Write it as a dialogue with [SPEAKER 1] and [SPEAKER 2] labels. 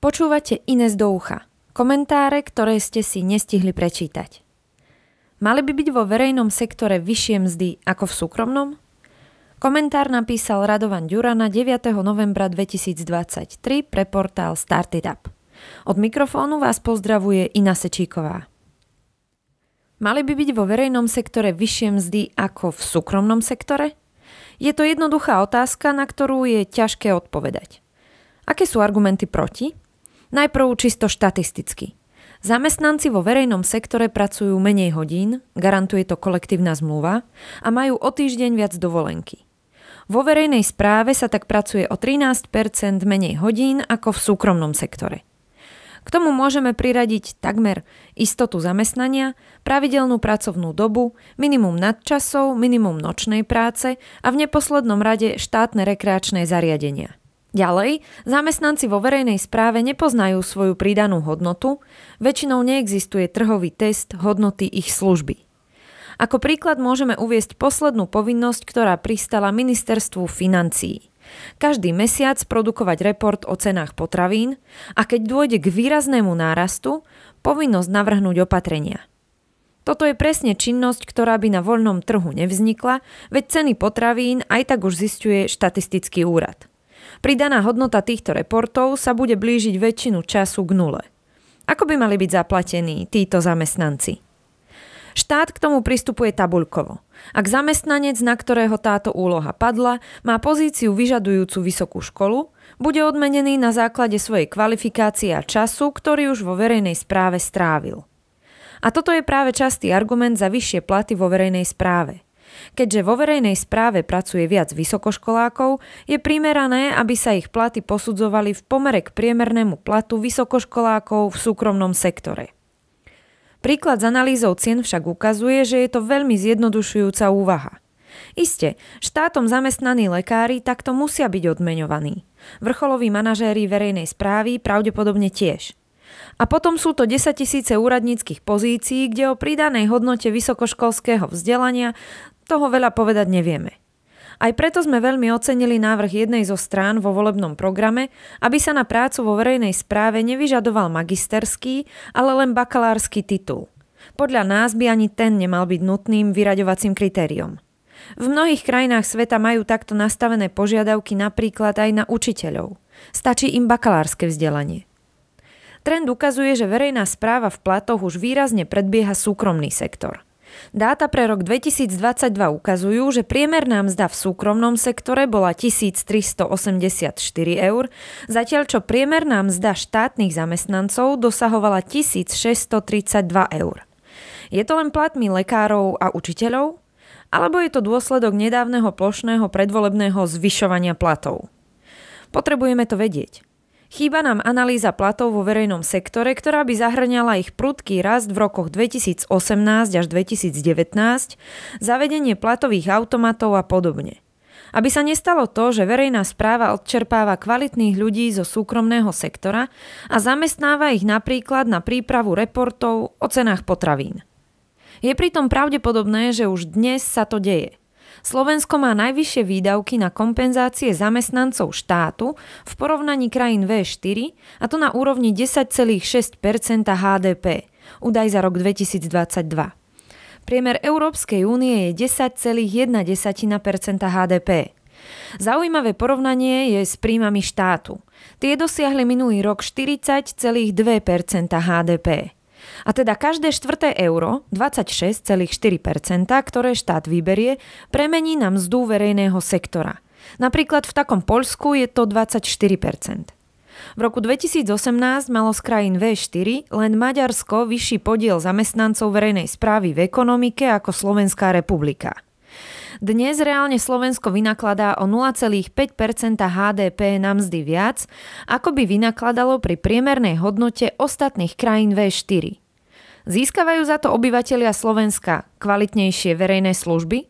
[SPEAKER 1] Počúvate Ines do ucha. Komentáre, ktoré ste si nestihli prečítať. Mali by byť vo verejnom sektore vyššie mzdy ako v súkromnom? Komentár napísal Radovan Ďurana 9. novembra 2023 pre portál Started Up. Od mikrofónu vás pozdravuje Ina Sečíková. Mali by byť vo verejnom sektore vyššie mzdy ako v súkromnom sektore? Je to jednoduchá otázka, na ktorú je ťažké odpovedať. Aké sú argumenty proti? Najprv čisto štatisticky. Zamestnanci vo verejnom sektore pracujú menej hodín, garantuje to kolektívna zmluva, a majú o týždeň viac dovolenky. Vo verejnej správe sa tak pracuje o 13 menej hodín ako v súkromnom sektore. K tomu môžeme priradiť takmer istotu zamestnania, pravidelnú pracovnú dobu, minimum nadčasov, minimum nočnej práce a v neposlednom rade štátne rekreačné zariadenia. Ďalej, zamestnanci vo verejnej správe nepoznajú svoju pridanú hodnotu, väčšinou neexistuje trhový test hodnoty ich služby. Ako príklad môžeme uviesť poslednú povinnosť, ktorá pristala ministerstvu financií. Každý mesiac produkovať report o cenách potravín a keď dôjde k výraznému nárastu, povinnosť navrhnúť opatrenia. Toto je presne činnosť, ktorá by na voľnom trhu nevznikla, veď ceny potravín aj tak už zistuje štatistický úrad. Pridaná hodnota týchto reportov sa bude blížiť väčšinu času k nule. Ako by mali byť zaplatení títo zamestnanci? Štát k tomu pristupuje tabuľkovo. Ak zamestnanec, na ktorého táto úloha padla, má pozíciu vyžadujúcu vysokú školu, bude odmenený na základe svojej kvalifikácie a času, ktorý už vo verejnej správe strávil. A toto je práve častý argument za vyššie platy vo verejnej správe. Keďže vo verejnej správe pracuje viac vysokoškolákov, je primerané, aby sa ich platy posudzovali v pomere k priemernému platu vysokoškolákov v súkromnom sektore. Príklad s analýzou cien však ukazuje, že je to veľmi zjednodušujúca úvaha. Iste, štátom zamestnaní lekári takto musia byť odmeňovaní. Vrcholoví manažéri verejnej správy pravdepodobne tiež. A potom sú to 10 tisíce úradníckých pozícií, kde o pridanej hodnote vysokoškolského vzdelania toho veľa povedať nevieme. Aj preto sme veľmi ocenili návrh jednej zo strán vo volebnom programe, aby sa na prácu vo verejnej správe nevyžadoval magisterský, ale len bakalársky titul. Podľa nás by ani ten nemal byť nutným vyraďovacím kritériom. V mnohých krajinách sveta majú takto nastavené požiadavky napríklad aj na učiteľov. Stačí im bakalárske vzdelanie. Trend ukazuje, že verejná správa v platoch už výrazne predbieha súkromný sektor – Dáta pre rok 2022 ukazujú, že priemerná mzda v súkromnom sektore bola 1384 eur, zatiaľ čo priemerná mzda štátnych zamestnancov dosahovala 1632 eur. Je to len platmi lekárov a učiteľov? Alebo je to dôsledok nedávneho plošného predvolebného zvyšovania platov? Potrebujeme to vedieť. Chýba nám analýza platov vo verejnom sektore, ktorá by zahrňala ich prudký rast v rokoch 2018 až 2019, zavedenie platových automatov a podobne. Aby sa nestalo to, že verejná správa odčerpáva kvalitných ľudí zo súkromného sektora a zamestnáva ich napríklad na prípravu reportov o cenách potravín. Je pritom pravdepodobné, že už dnes sa to deje. Slovensko má najvyššie výdavky na kompenzácie zamestnancov štátu v porovnaní krajín V4 a to na úrovni 10,6 HDP, údaj za rok 2022. Priemer Európskej únie je 10,1 HDP. Zaujímavé porovnanie je s príjmami štátu. Tie dosiahli minulý rok 40,2 HDP. A teda každé štvrté euro, 26,4%, ktoré štát vyberie, premení na mzdu verejného sektora. Napríklad v takom Poľsku je to 24%. V roku 2018 malo z krajín V4 len Maďarsko vyšší podiel zamestnancov verejnej správy v ekonomike ako Slovenská republika. Dnes reálne Slovensko vynakladá o 0,5 HDP na mzdy viac, ako by vynakladalo pri priemernej hodnote ostatných krajín V4. Získavajú za to obyvateľia Slovenska kvalitnejšie verejné služby,